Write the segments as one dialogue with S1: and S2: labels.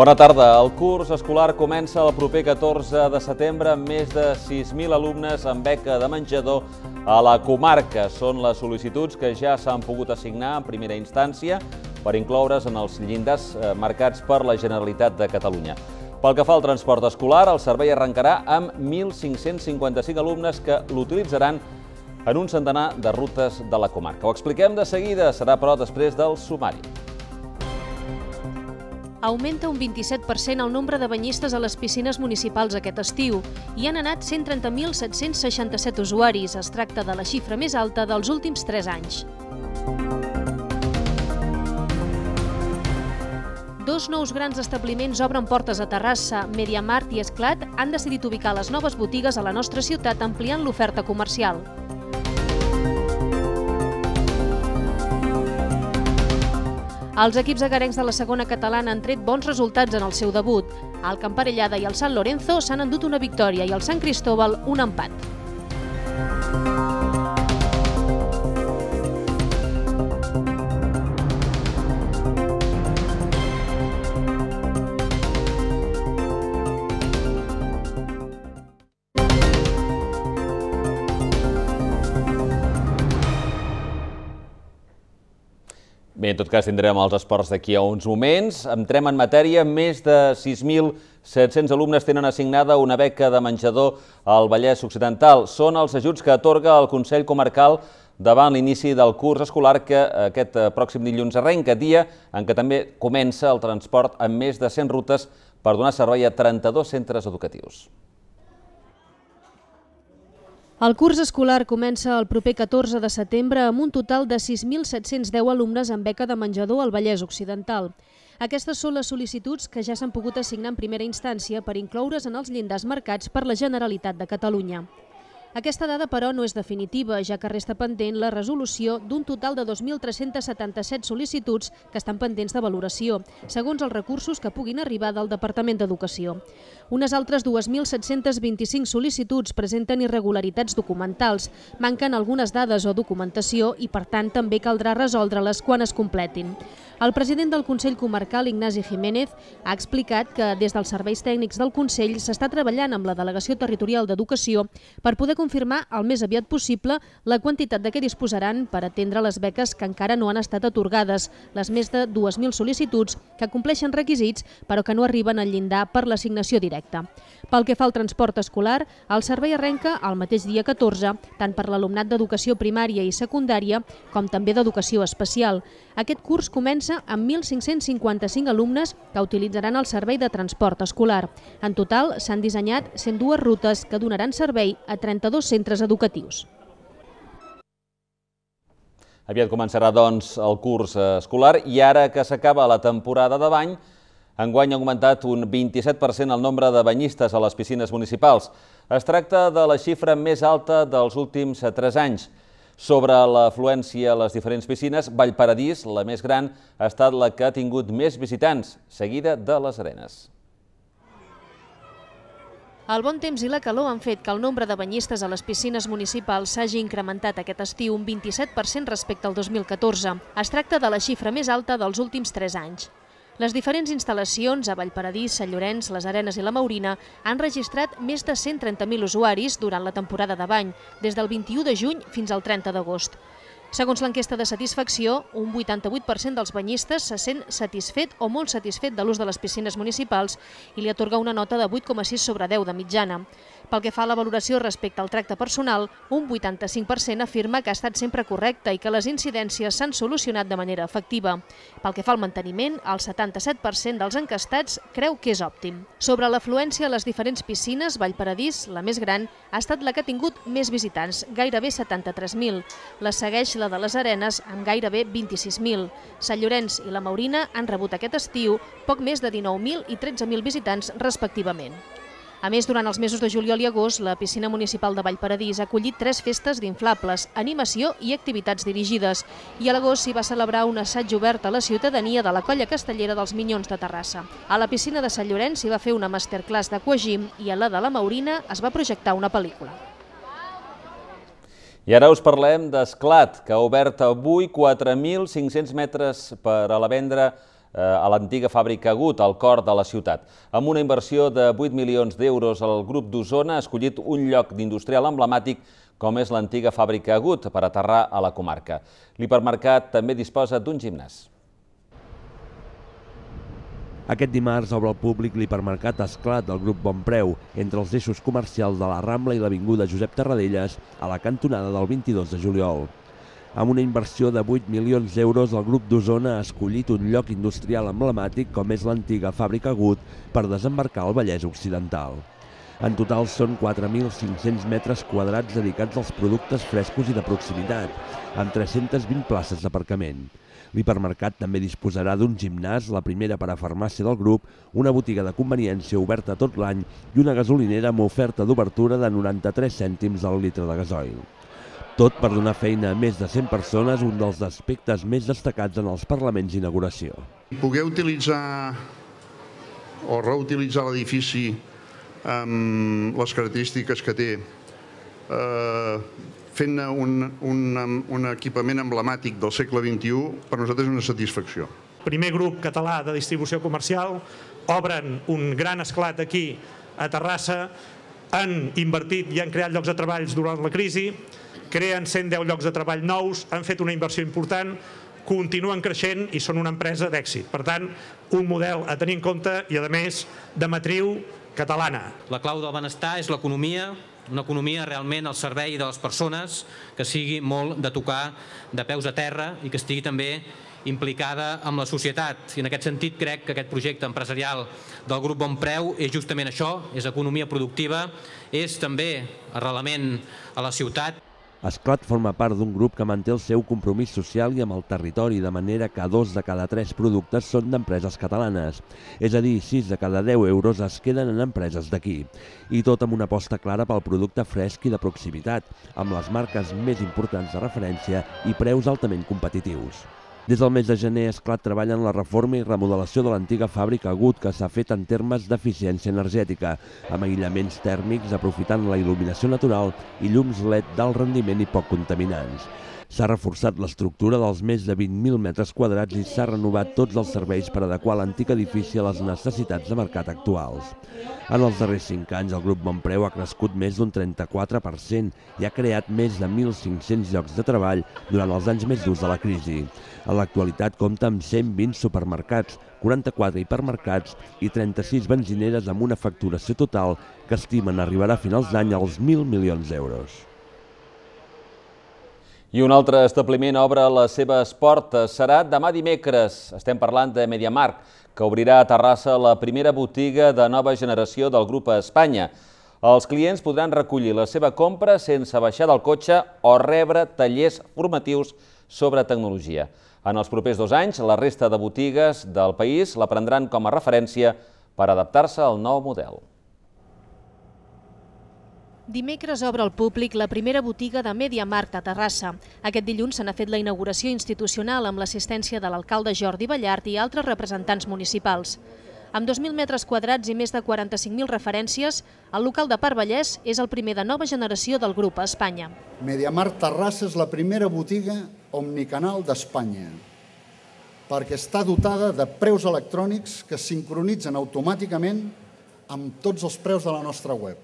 S1: Bona tarda. El curs escolar comença el proper 14 de setembre amb més de 6.000 alumnes amb beca de menjador a la comarca. Són les sol·licituds que ja s'han pogut assignar en primera instància per incloure's en els llindars eh, marcats per la Generalitat de Catalunya. Pel que fa al transport escolar, el servei arrencarà amb 1.555 alumnes que l'utilitzaran en un centenar de rutes de la comarca. Ho expliquem de seguida, serà però després del sumari
S2: augmenta un 27% el nombre de banyistes a les piscines municipals aquest estiu. Hi han anat 130.767 usuaris. Es tracta de la xifra més alta dels últims 3 anys. Dos nous grans establiments obren portes a Terrassa. Mediamart i Esclat han decidit ubicar les noves botigues a la nostra ciutat ampliant l'oferta comercial. Els equips agarencs de la segona catalana han tret bons resultats en el seu debut. El Camparellada i el Sant Lorenzo s'han endut una victòria i el Sant Cristóbal un empat.
S1: tot cas tindrem els esports d'aquí a uns moments. Entrem en matèria, més de 6.700 alumnes tenen assignada una beca de menjador al Vallès Occidental. Són els ajuts que atorga el Consell Comarcal davant l'inici del curs escolar que aquest eh, pròxim dilluns arrenca, dia en què també comença el transport amb més de 100 rutes per donar servei a 32 centres educatius.
S2: El curs escolar comença el proper 14 de setembre amb un total de 6.710 alumnes amb beca de menjador al Vallès Occidental. Aquestes són les sol·licituds que ja s'han pogut assignar en primera instància per incloure's en els llindars marcats per la Generalitat de Catalunya. Aquesta dada, però, no és definitiva, ja que resta pendent la resolució d'un total de 2.377 sol·licituds que estan pendents de valoració, segons els recursos que puguin arribar del Departament d'Educació. Unes altres 2.725 sol·licituds presenten irregularitats documentals, manquen algunes dades o documentació i, per tant, també caldrà resoldre-les quan es completin. El president del Consell Comarcal, Ignasi Jiménez, ha explicat que des dels serveis tècnics del Consell s'està treballant amb la Delegació Territorial d'Educació per poder confirmar el més aviat possible la quantitat de què disposaran per atendre les beques que encara no han estat atorgades, les més de 2.000 sol·licituds que compleixen requisits però que no arriben al llindar per l'assignació directa. Pel que fa al transport escolar, el servei arrenca el mateix dia 14, tant per l'alumnat d'educació primària i secundària com també d'educació especial. Aquest curs comença amb 1.555 alumnes que utilitzaran el servei de transport escolar. En total, s'han dissenyat 102 rutes que donaran servei a 32 centres educatius.
S1: Aviat començarà, doncs, el curs eh, escolar i ara que s'acaba la temporada de bany, Enguany ha augmentat un 27% el nombre de banyistes a les piscines municipals. Es tracta de la xifra més alta dels últims 3 eh, anys. Sobre l'afluència a les diferents piscines, Vallparadís, la més gran, ha estat la que ha tingut més visitants, seguida de les Arenes.
S2: El bon temps i la calor han fet que el nombre de banyistes a les piscines municipals s'hagi incrementat aquest estiu un 27% respecte al 2014. Es tracta de la xifra més alta dels últims 3 anys. Les diferents instal·lacions a Vallparadís, Sant Llorenç, les Arenes i la Maurina han registrat més de 130.000 usuaris durant la temporada de bany, des del 21 de juny fins al 30 d'agost. Segons l'enquesta de satisfacció, un 88% dels banyistes se sent satisfet o molt satisfet de l'ús de les piscines municipals i li atorga una nota de 8,6 sobre 10 de mitjana. Pel que fa a la valoració respecte al tracte personal, un 85% afirma que ha estat sempre correcte i que les incidències s'han solucionat de manera efectiva. Pel que fa al manteniment, el 77% dels encastats creu que és òptim. Sobre l'afluència a les diferents piscines, Vallparadís, la més gran, ha estat la que ha tingut més visitants, gairebé 73.000. La segueix la de les Arenes, amb gairebé 26.000. Sant Llorenç i la Maurina han rebut aquest estiu poc més de 19.000 i 13.000 visitants respectivament. A més, durant els mesos de juliol i agost, la piscina municipal de Vallparadís ha acollit tres festes d'inflables, animació i activitats dirigides. I a l'agost s'hi va celebrar un assaig obert a la ciutadania de la colla castellera dels Minyons de Terrassa. A la piscina de Sant Llorenç s'hi va fer una masterclass d'aquagim i a la de la Maurina es va projectar una pel·lícula.
S1: I ara us parlem d'Esclat, que ha obert avui 4.500 metres per a la venda Eh, a l'antiga fàbrica Agut, al cor de la ciutat. Amb una inversió de 8 milions d'euros, el grup d'Osona ha escollit un lloc d'industrial emblemàtic com és l'antiga fàbrica Agut per aterrar a la comarca. L'hipermercat també disposa d'un gimnàs.
S3: Aquest dimarts obre al públic l'hipermercat Esclat del grup Bon Preu, entre els eixos comercials de la Rambla i l'Avinguda Josep Tarradellas, a la cantonada del 22 de juliol. Amb una inversió de 8 milions d'euros, el grup d'Osona ha escollit un lloc industrial emblemàtic com és l'antiga fàbrica Gut per desembarcar al Vallès Occidental. En total són 4.500 metres quadrats dedicats als productes frescos i de proximitat, amb 320 places d'aparcament. L'hipermercat també disposarà d'un gimnàs, la primera parafarmàcia del grup, una botiga de conveniència oberta tot l'any i una gasolinera amb oferta d'obertura de 93 cèntims al litre de gasoil. Tot per donar feina a més de 100 persones, un dels aspectes més destacats en els parlaments d'inauguració. Poguer utilitzar o reutilitzar l'edifici amb les característiques que té, eh, fent-ne un, un, un equipament emblemàtic del segle XXI, per nosaltres és una satisfacció.
S4: Primer grup català de distribució comercial, obren un gran esclat aquí a Terrassa, han invertit i han creat llocs de treballs durant la crisi, creen 110 llocs de treball nous, han fet una inversió important, continuen creixent i són una empresa d'èxit. Per tant, un model a tenir en compte i, a més, de matriu
S5: catalana. La clau del benestar és l'economia, una economia realment al servei de les persones, que sigui molt de tocar de peus a terra i que estigui també implicada amb la societat. I en aquest sentit crec que aquest projecte empresarial del grup Bon Preu és justament això, és economia productiva, és també arrelament a la ciutat.
S3: Esclat forma part d'un grup que manté el seu compromís social i amb el territori, de manera que dos de cada tres productes són d'empreses catalanes. És a dir, 6 de cada 10 euros es queden en empreses d'aquí. I tot amb una aposta clara pel producte fresc i de proximitat, amb les marques més importants de referència i preus altament competitius. Des del mes de gener, Esclat treballa en la reforma i remodelació de l'antiga fàbrica Gut que s'ha fet en termes d'eficiència energètica, amb aïllaments tèrmics aprofitant la il·luminació natural i llums LED d'alt rendiment i poc contaminants. S'ha reforçat l'estructura dels més de 20.000 metres quadrats i s'ha renovat tots els serveis per adequar l'antic edifici a les necessitats de mercat actuals. En els darrers 5 anys, el grup Bonpreu ha crescut més d'un 34% i ha creat més de 1.500 llocs de treball durant els anys més durs de la crisi. En l'actualitat compta amb 120 supermercats, 44 hipermercats i 36 benzineres amb una facturació total que estimen arribarà a finals d'any als 1.000 milions d'euros.
S1: I un altre establiment obre les seves portes. Serà demà dimecres. Estem parlant de Mediamarc, que obrirà a Terrassa la primera botiga de nova generació del grup a Espanya. Els clients podran recollir la seva compra sense baixar del cotxe o rebre tallers formatius sobre tecnologia. En els propers dos anys, la resta de botigues del país la prendran com a referència per adaptar-se al nou model.
S2: Dimecres obre al públic la primera botiga de Mediamarkt a Terrassa. Aquest dilluns se n'ha fet la inauguració institucional amb l'assistència de l'alcalde Jordi Ballart i altres representants municipals. Amb 2.000 metres quadrats i més de 45.000 referències, el local de Vallès és el primer de nova generació del grup a Espanya.
S6: Mediamar Terrassa és la primera botiga omnicanal d'Espanya, perquè està dotada de preus electrònics que sincronitzen automàticament amb tots els preus de la nostra web.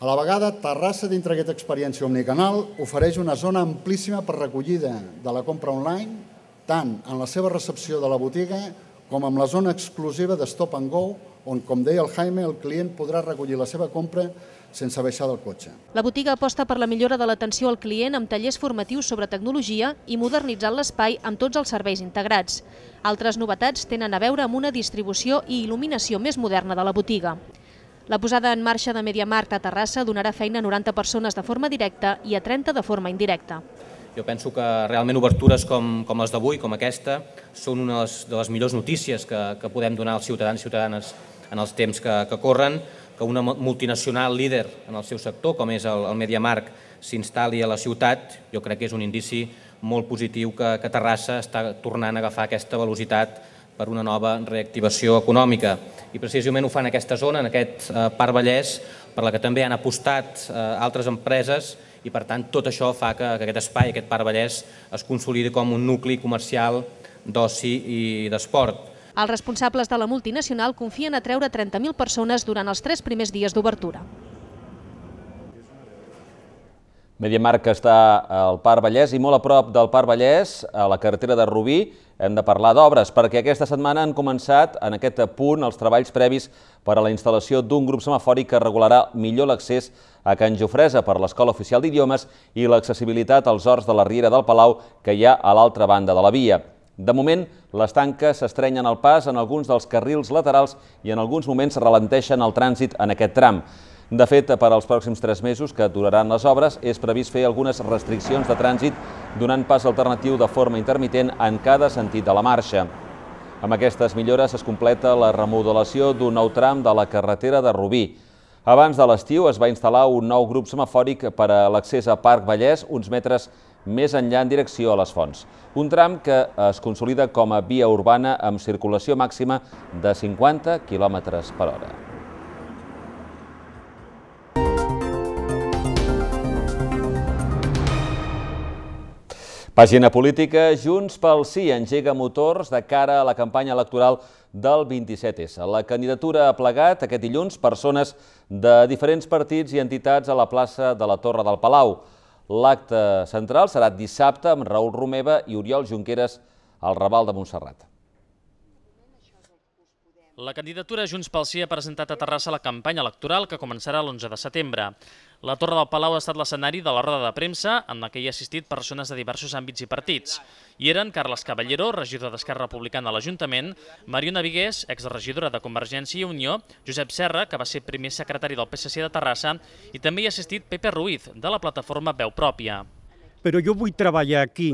S6: A la vegada, Terrassa, dintre d'aquesta experiència omnicanal, ofereix una zona amplíssima per recollida de la compra online, tant en la seva recepció de la botiga com amb la zona exclusiva de Stop and Go, on, com deia el Jaime, el client podrà recollir la seva compra sense baixar del cotxe.
S2: La botiga aposta per la millora de l'atenció al client amb tallers formatius sobre tecnologia i modernitzant l'espai amb tots els serveis integrats. Altres novetats tenen a veure amb una distribució i il·luminació més moderna de la botiga. La posada en marxa de Mediamarkt a Terrassa donarà feina a 90 persones de forma directa i a 30 de forma indirecta.
S5: Jo penso que realment obertures com, com les d'avui, com aquesta, són una de les, de les millors notícies que, que podem donar als ciutadans i ciutadanes en els temps que, que corren, que una multinacional líder en el seu sector, com és el, el Mediamarc, s'instal·li a la ciutat, jo crec que és un indici molt positiu que, que Terrassa està tornant a agafar aquesta velocitat per una nova reactivació econòmica. I precisament ho fan en aquesta zona, en aquest eh, Parc Vallès, per la que també han apostat eh, altres empreses i per tant tot això fa que, que aquest espai, aquest Parc Vallès, es consolidi com un nucli comercial d'oci i d'esport.
S2: Els responsables de la multinacional confien a treure 30.000 persones durant els tres primers dies d'obertura.
S1: Mediamarc està al Parc Vallès i molt a prop del Parc Vallès, a la carretera de Rubí, hem de parlar d'obres, perquè aquesta setmana han començat en aquest punt els treballs previs per a la instal·lació d'un grup semafòric que regularà millor l'accés a Can Jofresa per l'Escola Oficial d'Idiomes i l'accessibilitat als horts de la Riera del Palau que hi ha a l'altra banda de la via. De moment, les tanques s'estrenyen al pas en alguns dels carrils laterals i en alguns moments ralenteixen el trànsit en aquest tram. De fet, per als pròxims tres mesos que duraran les obres, és previst fer algunes restriccions de trànsit donant pas alternatiu de forma intermitent en cada sentit de la marxa. Amb aquestes millores es completa la remodelació d'un nou tram de la carretera de Rubí. Abans de l'estiu es va instal·lar un nou grup semafòric per a l'accés a Parc Vallès, uns metres més enllà en direcció a les fonts. Un tram que es consolida com a via urbana amb circulació màxima de 50 km per hora. Pàgina política, Junts pel Sí engega motors de cara a la campanya electoral del 27S. La candidatura ha plegat aquest dilluns persones de diferents partits i entitats a la plaça de la Torre del Palau. L'acte central serà dissabte amb Raül Romeva i Oriol Junqueras al Raval de Montserrat.
S7: La candidatura Junts pel Sí ha presentat a Terrassa la campanya electoral que començarà l'11 de setembre. La Torre del Palau ha estat l'escenari de la roda de premsa en la que hi ha assistit persones de diversos àmbits i partits. Hi eren Carles Caballero, regidor d'Esquerra Republicana a l'Ajuntament, Mariona Vigués, exregidora de Convergència i Unió, Josep Serra, que va ser primer secretari del PSC de Terrassa, i també hi ha assistit Pepe Ruiz, de la plataforma Veu Pròpia.
S6: Però jo vull treballar aquí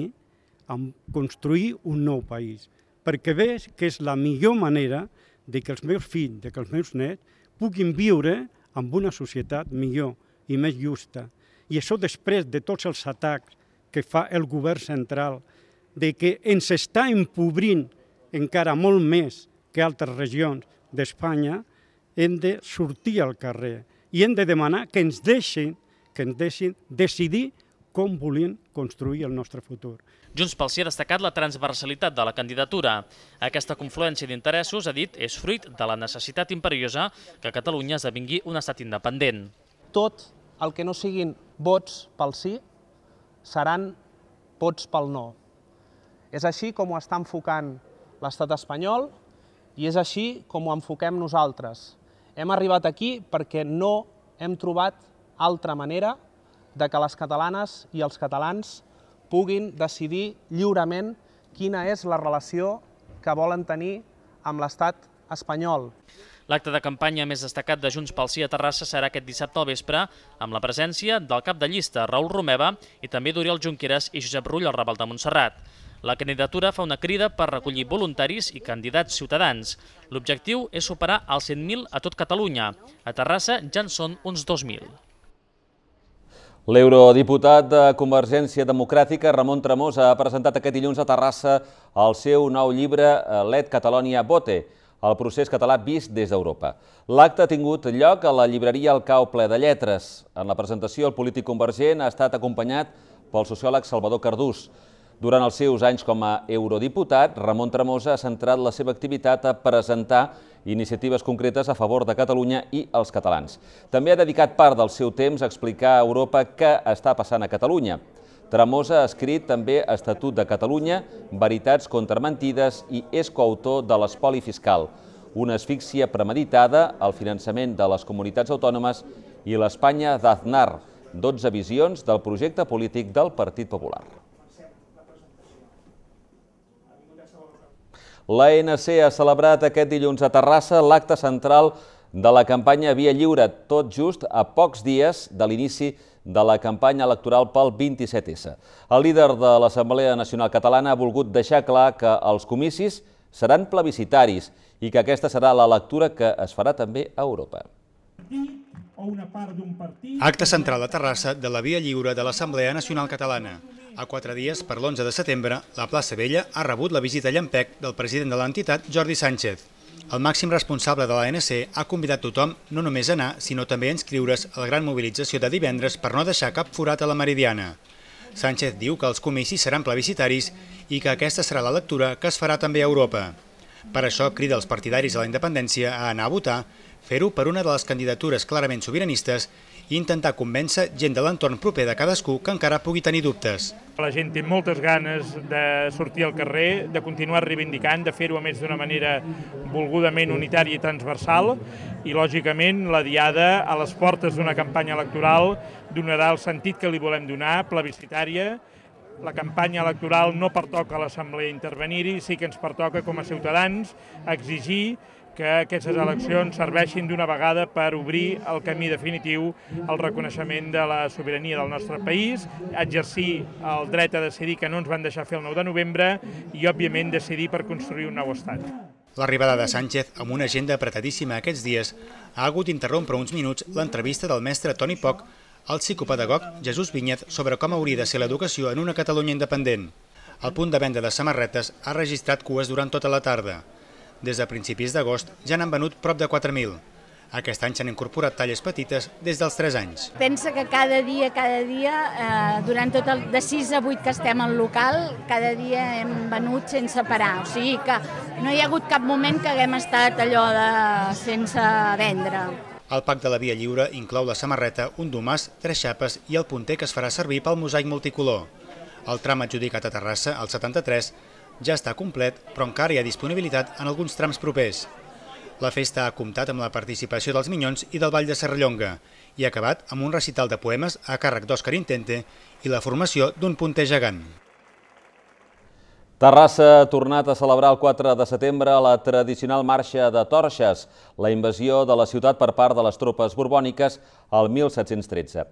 S6: en construir un nou país, perquè veig que és la millor manera de de que els meus fills, de que els meus nets puguin viure amb una societat millor i més justa. I això després de tots els atacs que fa el govern central, de que ens està empobrint encara molt més que altres regions d'Espanya, hem de sortir al carrer i hem de demanar que ens deixin, que ens deixin decidir com volien construir el nostre futur.
S7: Junts pel Sí ha destacat la transversalitat de la candidatura. Aquesta confluència d'interessos, ha dit, és fruit de la necessitat imperiosa que Catalunya esdevingui un estat independent.
S4: Tot el que no siguin vots pel sí seran vots pel no. És així com ho està enfocant l'estat espanyol i és així com ho enfoquem nosaltres. Hem arribat aquí perquè no hem trobat altra manera de que les catalanes i els catalans puguin decidir lliurement quina és la relació que volen tenir amb l'estat espanyol.
S7: L'acte de campanya més destacat de Junts pel Sí a Terrassa serà aquest dissabte al vespre, amb la presència del cap de llista, Raül Romeva, i també d'Oriol Junqueras i Josep Rull al Raval de Montserrat. La candidatura fa una crida per recollir voluntaris i candidats ciutadans. L'objectiu és superar els 100.000 a tot Catalunya. A Terrassa ja en són uns 2.000.
S1: L'eurodiputat de Convergència Democràtica, Ramon Tremós, ha presentat aquest dilluns a Terrassa el seu nou llibre eh, Let Catalonia Vote, el procés català vist des d'Europa. L'acte ha tingut lloc a la llibreria El Cau Ple de Lletres. En la presentació, el polític convergent ha estat acompanyat pel sociòleg Salvador Cardús. Durant els seus anys com a eurodiputat, Ramon Tremosa ha centrat la seva activitat a presentar iniciatives concretes a favor de Catalunya i els catalans. També ha dedicat part del seu temps a explicar a Europa què està passant a Catalunya. Tremosa ha escrit també Estatut de Catalunya, Veritats contra mentides i és coautor de l'espoli fiscal, una asfíxia premeditada al finançament de les comunitats autònomes i l'Espanya d'Aznar, 12 visions del projecte polític del Partit Popular. L'ANC ha celebrat aquest dilluns a Terrassa l'acte central de la campanya Via Lliure, tot just a pocs dies de l'inici de la campanya electoral pel 27S. El líder de l'Assemblea Nacional Catalana ha volgut deixar clar que els comicis seran plebiscitaris i que aquesta serà la lectura que es farà també a Europa. Acte central a Terrassa de la Via Lliure de l'Assemblea Nacional
S6: Catalana. A quatre dies, per l'11 de setembre, la plaça Vella ha rebut la visita a Llampec del president de l'entitat, Jordi Sánchez. El màxim responsable de l'ANC ha convidat tothom no només a anar, sinó també a inscriure's a la gran mobilització de divendres per no deixar cap forat a la Meridiana. Sánchez diu que els comicis seran plebiscitaris i que aquesta serà la lectura que es farà també a Europa. Per això crida els partidaris a la independència a anar a votar, fer-ho per una de les candidatures clarament sobiranistes i intentar convèncer gent de l'entorn proper de cadascú que encara pugui tenir dubtes.
S4: La gent té moltes ganes de sortir al carrer, de continuar reivindicant, de fer-ho a més d'una manera volgudament unitària i transversal i lògicament la diada a les portes d'una campanya electoral donarà el sentit que li volem donar, plebiscitària, la campanya electoral no pertoca a l'Assemblea intervenir-hi, sí que ens pertoca com a ciutadans exigir que aquestes eleccions serveixin d'una vegada per obrir el camí definitiu al reconeixement de la sobirania del nostre país, exercir el dret a decidir que no ens van deixar fer el 9 de novembre i, òbviament, decidir per construir un nou estat.
S6: L'arribada de Sánchez amb una agenda apretadíssima aquests dies ha hagut d'interrompre uns minuts l'entrevista del mestre Toni Poc al psicopedagog Jesús Vinyet sobre com hauria de ser l'educació en una Catalunya independent. El punt de venda de samarretes ha registrat cues durant tota la tarda. Des de principis d'agost ja n'han venut prop de 4.000. Aquest any s'han incorporat talles petites des dels 3 anys.
S2: Pensa que cada dia, cada dia, eh, durant tot el, de 6 a 8 que estem al local, cada dia hem venut sense parar. O sigui que no hi ha hagut cap moment que haguem estat allò de sense vendre.
S6: El pack de la Via Lliure inclou la samarreta, un domàs, tres xapes i el punter que es farà servir pel mosaic multicolor. El tram adjudicat a Terrassa, al 73, ja està complet, però encara hi ha disponibilitat en alguns trams propers. La festa ha comptat amb la participació dels Minyons i del Vall de Serrallonga i ha acabat amb un recital de poemes a càrrec d'Òscar Intente i la formació
S1: d'un punter gegant. Terrassa ha tornat a celebrar el 4 de setembre la tradicional marxa de torxes, la invasió de la ciutat per part de les tropes borbòniques al 1713.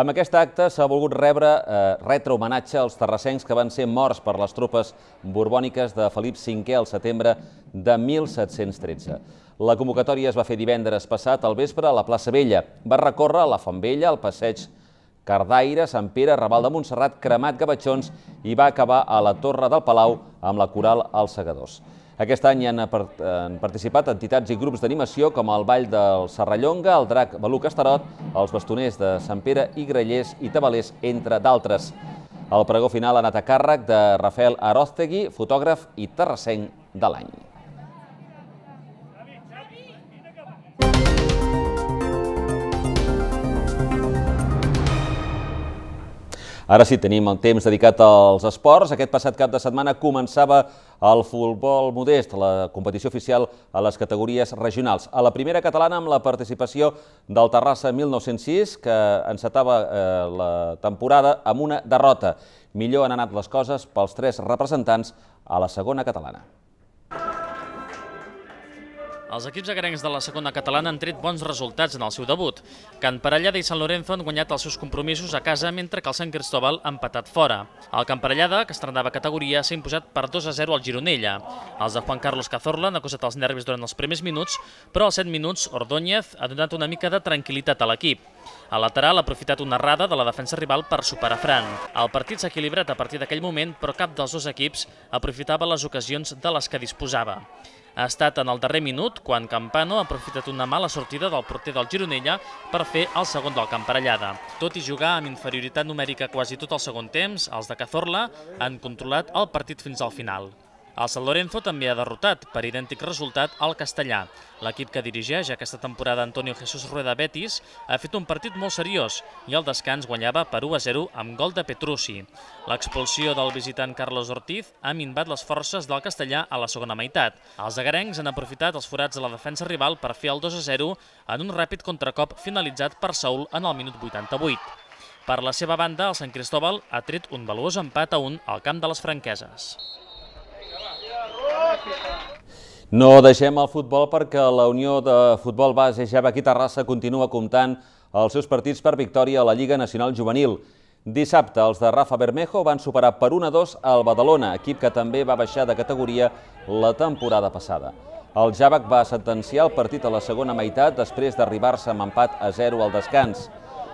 S1: Amb aquest acte s'ha volgut rebre, eh, retre homenatge als terrassencs que van ser morts per les tropes borbòniques de Felip V al setembre de 1713. La convocatòria es va fer divendres passat al vespre a la plaça Vella. Va recórrer la Font Vella, el passeig Torxes, Cardaire, Sant Pere, Raval de Montserrat, Cremat Gavatxons i va acabar a la Torre del Palau amb la coral Els Segadors. Aquest any han, participat entitats i grups d'animació com el Ball del Serrallonga, el Drac Balú Castarot, els Bastoners de Sant Pere i Grellers i Tabalers, entre d'altres. El pregó final ha anat a càrrec de Rafael Aroztegui, fotògraf i terrassenc de l'any. Ara sí, tenim el temps dedicat als esports. Aquest passat cap de setmana començava el futbol modest, la competició oficial a les categories regionals. A la primera catalana, amb la participació del Terrassa 1906, que encetava eh, la temporada amb una derrota. Millor han anat les coses pels tres representants a la segona catalana.
S7: Els equips agrencs de la segona catalana han tret bons resultats en el seu debut. Can Parellada i Sant Lorenzo han guanyat els seus compromisos a casa, mentre que el Sant Cristóbal ha empatat fora. El Can Parellada, que estrenava categoria, s'ha imposat per 2 a 0 al Gironella. Els de Juan Carlos Cazorla han acusat els nervis durant els primers minuts, però als 7 minuts Ordóñez ha donat una mica de tranquil·litat a l'equip. El lateral ha aprofitat una errada de la defensa rival per superar Fran. El partit s'ha equilibrat a partir d'aquell moment, però cap dels dos equips aprofitava les ocasions de les que disposava ha estat en el darrer minut quan Campano ha aprofitat una mala sortida del porter del Gironella per fer el segon del Camparellada. Tot i jugar amb inferioritat numèrica quasi tot el segon temps, els de Cazorla han controlat el partit fins al final. El San Lorenzo també ha derrotat, per idèntic resultat, el Castellà. L'equip que dirigeix aquesta temporada Antonio Jesús Rueda Betis ha fet un partit molt seriós i al descans guanyava per 1 a 0 amb gol de Petrucci. L'expulsió del visitant Carlos Ortiz ha minvat les forces del Castellà a la segona meitat. Els agarencs han aprofitat els forats de la defensa rival per fer el 2 a 0 en un ràpid contracop finalitzat per Saúl en el minut 88. Per la seva banda, el Sant Cristòbal ha tret un valuós empat a un al camp de les franqueses.
S1: No deixem el futbol perquè la Unió de Futbol Base Java aquí Terrassa continua comptant els seus partits per victòria a la Lliga Nacional Juvenil. Dissabte, els de Rafa Bermejo van superar per 1-2 al Badalona, equip que també va baixar de categoria la temporada passada. El Javac va sentenciar el partit a la segona meitat després d'arribar-se amb empat a 0 al descans.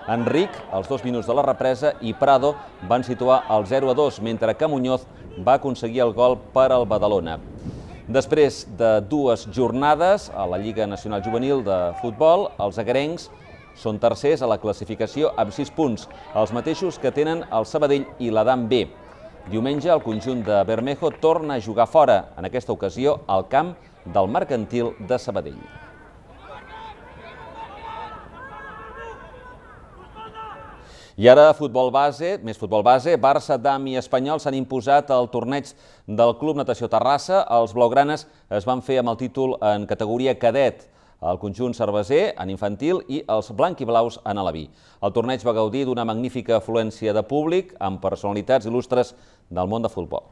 S1: Enric, als dos minuts de la represa, i Prado van situar el 0-2, mentre que Muñoz va aconseguir el gol per al Badalona. Després de dues jornades a la Lliga Nacional Juvenil de Futbol, els agrencs són tercers a la classificació amb 6 punts, els mateixos que tenen el Sabadell i l'Adam B. Diumenge, el conjunt de Bermejo torna a jugar fora, en aquesta ocasió al camp del Mercantil de Sabadell. I ara futbol base, més futbol base, Barça, Dam i Espanyol s'han imposat al torneig del Club Natació Terrassa. Els blaugranes es van fer amb el títol en categoria cadet el conjunt cerveser en infantil i els blanc i blaus en alaví. El torneig va gaudir d'una magnífica afluència de públic amb personalitats il·lustres del món de futbol.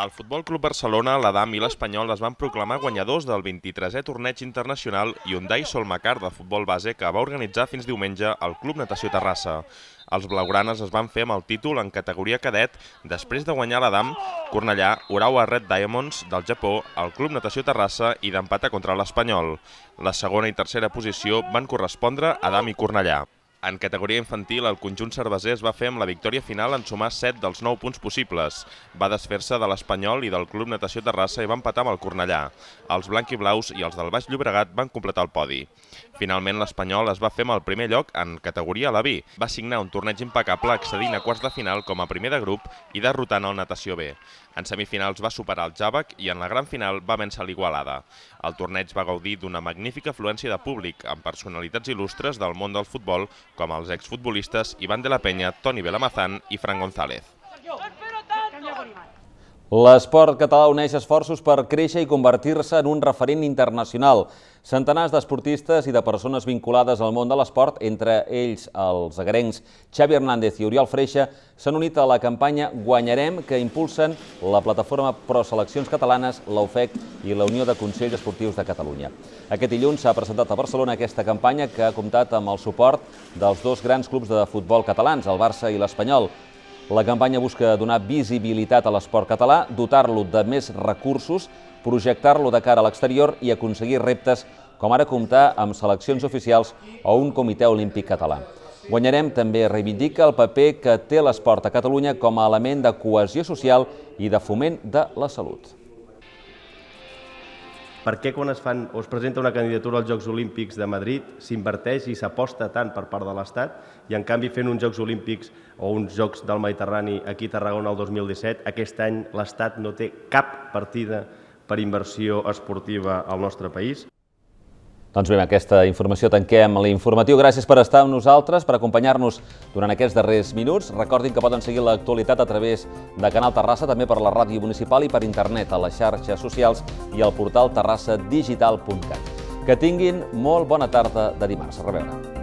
S1: El Futbol
S4: Club Barcelona, l'Adam i l'Espanyol es van proclamar guanyadors del 23è torneig internacional Hyundai Solmacar de futbol base que va organitzar fins diumenge el Club Natació Terrassa. Els blaugranes es van fer amb el títol en categoria cadet després de guanyar l'Adam, Cornellà, Urawa Red Diamonds del Japó, el Club Natació Terrassa i d'empata contra l'Espanyol. La segona i tercera posició van correspondre a Adam i Cornellà. En categoria infantil, el conjunt cerveser es va fer amb la victòria final en sumar 7 dels 9 punts possibles. Va desfer-se de l'Espanyol i del Club Natació Terrassa i va empatar amb el Cornellà. Els blanc i blaus i els del Baix Llobregat van completar el podi. Finalment, l'Espanyol es va fer amb el primer lloc en categoria la B. Va signar un torneig impecable accedint a quarts de final com a primer de grup i derrotant el Natació B. En semifinals va superar el Javac i en la gran final va vèncer l'Igualada. El torneig va gaudir d'una magnífica afluència de públic amb personalitats il·lustres del món del futbol com els exfutbolistes Ivan de la
S1: Penya, Toni Belamazán i Fran González. L'esport català uneix esforços per créixer i convertir-se en un referent internacional. Centenars d'esportistes i de persones vinculades al món de l'esport, entre ells els agrencs Xavi Hernández i Oriol Freixa, s'han unit a la campanya Guanyarem, que impulsen la plataforma Pro Seleccions Catalanes, l'OFEC i la Unió de Consells Esportius de Catalunya. Aquest dilluns s'ha presentat a Barcelona aquesta campanya que ha comptat amb el suport dels dos grans clubs de futbol catalans, el Barça i l'Espanyol, la campanya busca donar visibilitat a l'esport català, dotar-lo de més recursos, projectar-lo de cara a l'exterior i aconseguir reptes com ara comptar amb seleccions oficials o un comitè olímpic català. Guanyarem també reivindica el paper que té l'esport a Catalunya com a element de cohesió social i de foment de la salut. Per què quan es, fan, o es presenta una candidatura als Jocs
S4: Olímpics de Madrid s'inverteix i s'aposta tant per part de l'Estat i en canvi fent uns Jocs Olímpics o uns Jocs del Mediterrani aquí a Tarragona el 2017, aquest any l'Estat no té
S1: cap partida per inversió esportiva al nostre país? Doncs bé, amb aquesta informació tanquem l'informatiu. Gràcies per estar amb nosaltres, per acompanyar-nos durant aquests darrers minuts. Recordin que poden seguir l'actualitat a través de Canal Terrassa, també per la ràdio municipal i per internet, a les xarxes socials i al portal terrassadigital.cat. Que tinguin molt bona tarda de dimarts. A reveure.